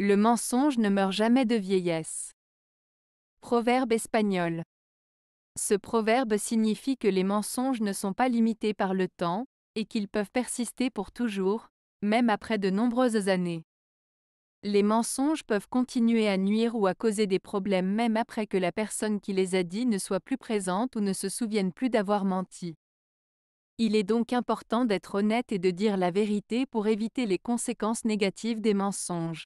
Le mensonge ne meurt jamais de vieillesse. Proverbe espagnol. Ce proverbe signifie que les mensonges ne sont pas limités par le temps, et qu'ils peuvent persister pour toujours, même après de nombreuses années. Les mensonges peuvent continuer à nuire ou à causer des problèmes même après que la personne qui les a dit ne soit plus présente ou ne se souvienne plus d'avoir menti. Il est donc important d'être honnête et de dire la vérité pour éviter les conséquences négatives des mensonges.